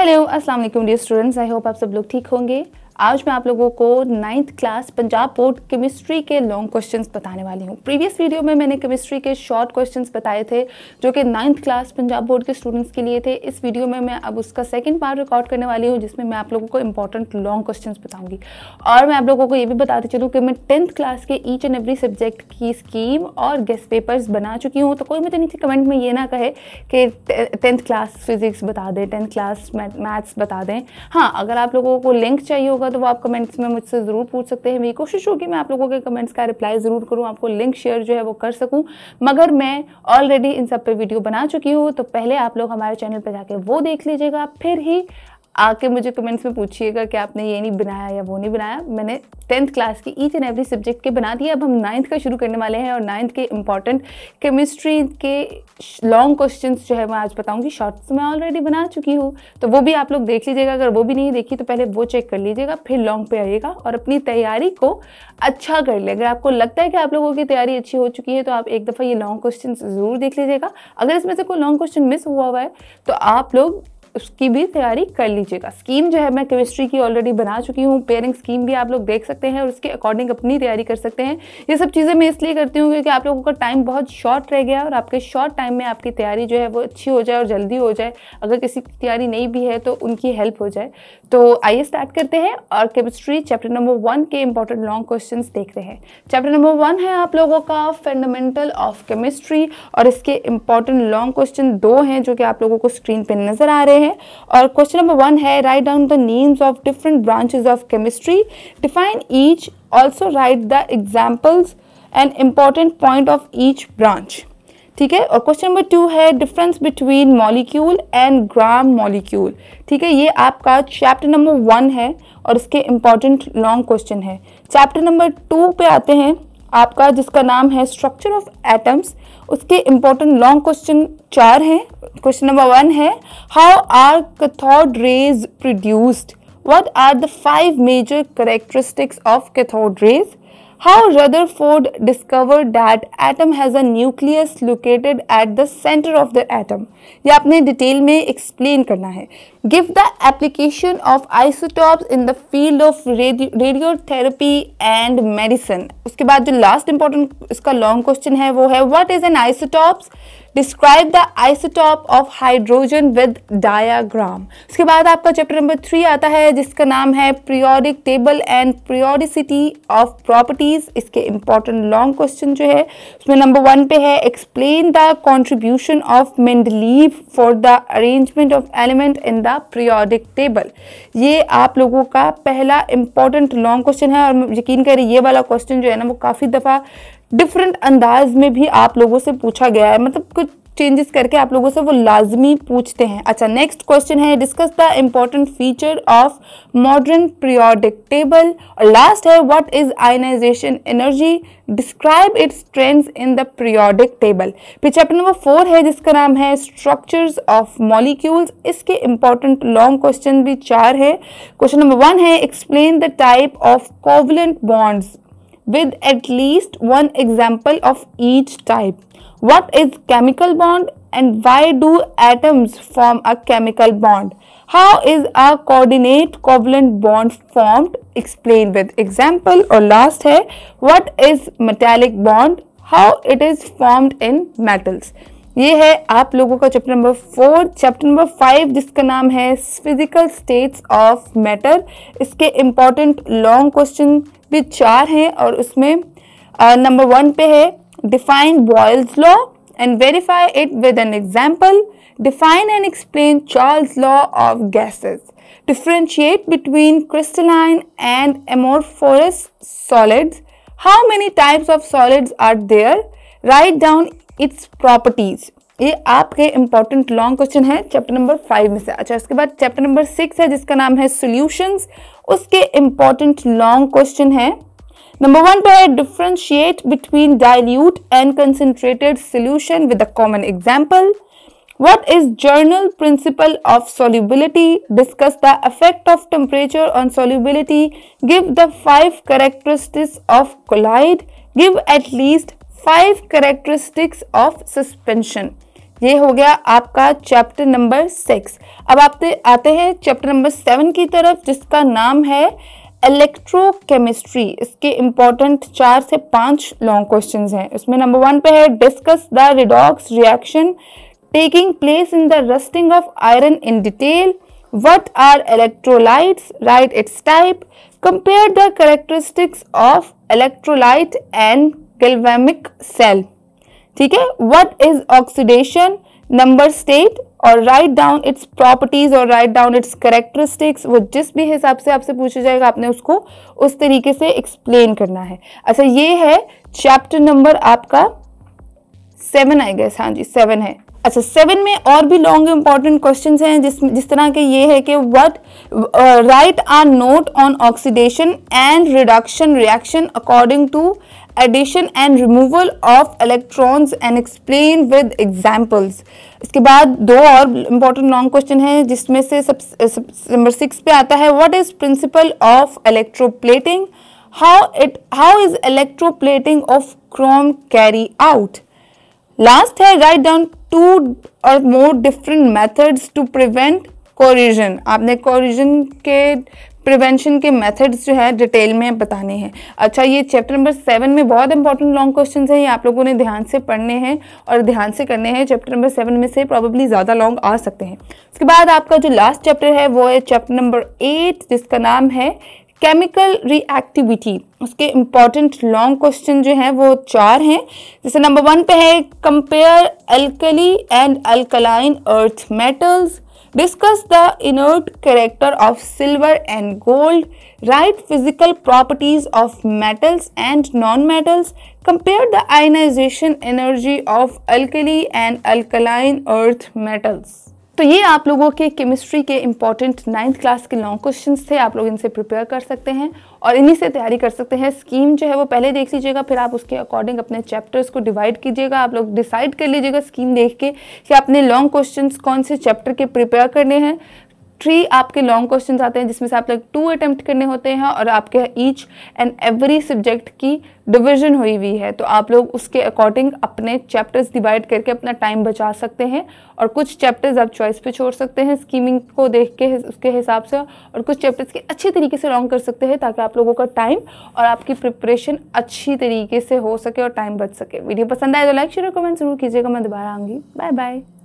Hello अस्सलाम वालेकुम dear students I hope आप सब लोग ठीक होंगे आज मैं आप लोगों को ninth class Punjab board chemistry के लॉन्ग क्वेश्चन बताने वाली हूँ प्रीवियस वीडियो में मैंने केमिस्ट्री के शॉर्ट क्वेश्चन बताए थे जो कि नाइन्थ क्लास पंजाब बोर्ड के स्टूडेंट्स के लिए थे इस वीडियो में मैं अब उसका सेकेंड पार्ट रिकॉर्ड करने वाली हूँ जिसमें मैं आप लोगों को इंपॉर्टेंट लॉन्ग क्वेश्चन बताऊँगी और मैं आप लोगों को ये भी बताती चलूँ कि मैं टेंथ क्लास के ईच एंड एवरी सब्जेक्ट की स्कीम और गेस्ट पेपर्स बना चुकी हूँ तो कोई मुझे नीचे कमेंट में ये ना कहे कि टेंथ क्लास फिजिक्स बता दें टेंथ क्लास मैथ्स बता दें हाँ अगर आप लोगों को लिंक चाहिए होगा होगा तो वो आप कमेंट्स में मुझसे ज़रूर पूछ सकते हैं मेरी कोशिश होगी मैं आप लोगों के कमेंट्स का रिप्लाई ज़रूर करूँ आपको लिंक शेयर जो है वो कर सकूँ मगर मैं ऑलरेडी इन सब पे वीडियो बना चुकी हूँ तो पहले आप लोग हमारे चैनल पर जाके वो देख लीजिएगा फिर ही आके मुझे कमेंट्स में पूछिएगा कि आपने ये नहीं बनाया या वो नहीं बनाया मैंने टेंथ क्लास की ईच एंड एवरी सब्जेक्ट के बना दिए अब हम नाइन्थ का शुरू करने वाले हैं और नाइन्थ के इंपॉर्टेंट केमिस्ट्री के लॉन्ग क्वेश्चन जो है मैं आज बताऊँगी शॉर्ट्स तो मैं ऑलरेडी बना चुकी हूँ तो वो भी आप लोग देख लीजिएगा अगर वो भी नहीं देखी तो पहले वो चेक कर लीजिएगा फिर लॉन्ग पे आइएगा और अपनी तैयारी को अच्छा कर ले अगर आपको लगता है कि आप लोगों की तैयारी अच्छी हो चुकी है तो आप एक दफ़ा ये लॉन्ग क्वेश्चन ज़रूर देख लीजिएगा अगर इसमें से कोई लॉन्ग क्वेश्चन मिस हुआ हुआ है तो आप लोग उसकी भी तैयारी कर लीजिएगा स्कीम जो है मैं केमिस्ट्री की ऑलरेडी बना चुकी हूँ पेयरिंग स्कीम भी आप लोग देख सकते हैं और उसके अकॉर्डिंग अपनी तैयारी कर सकते हैं ये सब चीज़ें मैं इसलिए करती हूँ क्योंकि आप लोगों का टाइम बहुत शॉर्ट रह गया और आपके शॉर्ट टाइम में आपकी तैयारी जो है वो अच्छी हो जाए और जल्दी हो जाए अगर किसी की तैयारी नहीं भी है तो उनकी हेल्प हो जाए तो आइए स्टार्ट करते हैं और केमिस्ट्री चैप्टर नंबर वन के इंपॉर्टेंट लॉन्ग क्वेश्चन देखते हैं चैप्टर नंबर वन है आप लोगों का फंडामेंटल ऑफ केमिस्ट्री और इसके इंपॉर्टेंट लॉन्ग क्वेश्चन दो हैं जो कि आप लोगों को स्क्रीन पर नजर आ रहे हैं हैं और क्वेश्चन नंबर वन है write down the names of different branches of chemistry define each also write the examples and important point of each branch ठीक है और क्वेश्चन नंबर टू है difference between molecule and gram molecule ठीक है ये आपका chapter number one है और इसके इम्पॉर्टेंट लॉन्ग क्वेश्चन है चैप्टर नंबर टू पे आते हैं आपका जिसका नाम है स्ट्रक्चर ऑफ एटम्स उसके इम्पोर्टेंट लॉन्ग क्वेश्चन चार हैं क्वेश्चन नंबर वन है how are cathode rays produced what are the five major characteristics of cathode rays how Rutherford discovered that atom has a nucleus located at the center of the atom. ये आपने detail में explain करना है Give the application of isotopes in the field of radio, radiotherapy and medicine. उसके बाद जो last important इसका long question है वो है what is an isotopes? Describe the isotope of hydrogen with diagram उसके बाद आपका चैप्टर नंबर थ्री आता है जिसका नाम है periodic table and periodicity of properties इसके इंपॉर्टेंट लॉन्ग क्वेश्चन जो है उसमें नंबर वन पे है explain the contribution of Mendeleev for the arrangement of element in the periodic table ये आप लोगों का पहला इंपॉर्टेंट लॉन्ग क्वेश्चन है और यकीन करें ये वाला क्वेश्चन जो है ना वो काफ़ी दफ़ा डिफरेंट अंदाज में भी आप लोगों से पूछा गया है मतलब कुछ चेंजेस करके आप लोगों से वो लाजमी पूछते हैं अच्छा नेक्स्ट क्वेश्चन है discuss the important feature of modern periodic table और लास्ट है what is ionization energy describe its trends in the periodic table फिर चैप्टर नंबर फोर है जिसका नाम है स्ट्रक्चर्स ऑफ मॉलिक्यूल्स इसके इंपॉर्टेंट लॉन्ग क्वेश्चन भी चार है क्वेश्चन नंबर वन है explain the type of covalent bonds with at least one example of each type. What is chemical bond and why do atoms form a chemical bond? How is a coordinate covalent bond formed? Explain with example or last What is metallic bond? How it is formed in metals? ये है आप लोगों का chapter number four chapter number five जिसका नाम है physical states of matter इसके important long question भी चार हैं और उसमें नंबर वन पे है define Boyle's law and verify it with an example define and explain Charles law of gases differentiate between crystalline and amorphous solids how many types of solids are there write down its properties ये आपके important long question है chapter number five में से अच्छा उसके बाद chapter number six है जिसका नाम है सॉल्यूशंस उसके इंपॉर्टेंट लॉन्ग क्वेश्चन है नंबर वन पे है differentiate between dilute and concentrated solution with a common example what is general principle of solubility? Discuss the effect of temperature on solubility. Give the five characteristics of colloid give at least five characteristics of suspension ये हो गया आपका chapter number six अब आप आते हैं chapter number seven की तरफ जिसका नाम है इलेक्ट्रोकेमिस्ट्री इसके इंपॉर्टेंट चार से पांच लॉन्ग क्वेश्चन हैं इसमें नंबर वन पे है discuss the redox reaction taking place in the rusting of iron in detail what are electrolyte write its type compare the characteristics of electrolyte and galvanic cell ठीक है what is oxidation number state और write down its properties और write down its characteristics वो जिस भी हिसाब से आपसे पूछा जाएगा आपने उसको उस तरीके से एक्सप्लेन करना है अच्छा ये है चैप्टर नंबर आपका सेवन आई गेस हाँ जी सेवन है अच्छा सेवन में और भी लॉन्ग इंपॉर्टेंट क्वेश्चन हैं जिस जिस तरह के ये है कि what write are note on oxidation and reduction reaction according to addition and removal of electrons and explain with examples इसके बाद दो और इम्पोर्टेंट लॉन्ग क्वेश्चन है जिसमें से सब नंबर सिक्स पे आता है what is principle of electroplating how it how is electroplating of chrome carry out last है write down two or more different methods to prevent corrosion आपने कोरिजन के प्रिवेंशन के मेथड्स जो है डिटेल में बताने हैं अच्छा ये चैप्टर नंबर सेवन में बहुत इंपॉर्टेंट लॉन्ग क्वेश्चन है ये आप लोगों ने ध्यान से पढ़ने हैं और ध्यान से करने हैं चैप्टर नंबर सेवन में से प्रॉबेबली ज़्यादा लॉन्ग आ सकते हैं उसके बाद आपका जो लास्ट चैप्टर है वो है चैप्टर नंबर एट जिसका नाम है केमिकल रिएक्टिविटी उसके इम्पॉर्टेंट लॉन्ग क्वेश्चन जो हैं वो चार हैं जैसे नंबर वन पे है compare alkali and alkaline earth metals discuss the inert character of silver and gold write physical properties of metals and non metals compare the ionization energy of alkali and alkaline earth metals तो ये आप लोगों के chemistry के important ninth class के long question थे आप लोग इनसे प्रिपेयर कर सकते हैं और इन्हीं से तैयारी कर सकते हैं स्कीम जो है वो पहले देख लीजिएगा फिर आप उसके अकॉर्डिंग अपने चैप्टर्स को डिवाइड कीजिएगा आप लोग डिसाइड कर लीजिएगा स्कीम देख के कि आपने लॉन्ग क्वेश्चन कौन से चैप्टर के प्रिपेयर करने हैं थ्री आपके लॉन्ग क्वेश्चन आते हैं जिसमें से आप लोग टू अटैम्प्ट करने होते हैं और आपके ईच एंड एवरी सब्जेक्ट की डिवीजन हुई हुई है तो आप लोग उसके अकॉर्डिंग अपने चैप्टर्स डिवाइड करके अपना टाइम बचा सकते हैं और कुछ चैप्टर्स आप चॉइस पे छोड़ सकते हैं स्कीमिंग को देख के उसके हिसाब से और कुछ चैप्टर्स के अच्छे तरीके से लॉन्ग कर सकते हैं ताकि आप लोगों का टाइम और आपकी प्रिपरेशन अच्छी तरीके से हो सके और टाइम बच सके वीडियो पसंद आए तो लाइक शेयर कमेंट जरूर कीजिएगा मैं दोबारा आऊँगी बाय बाय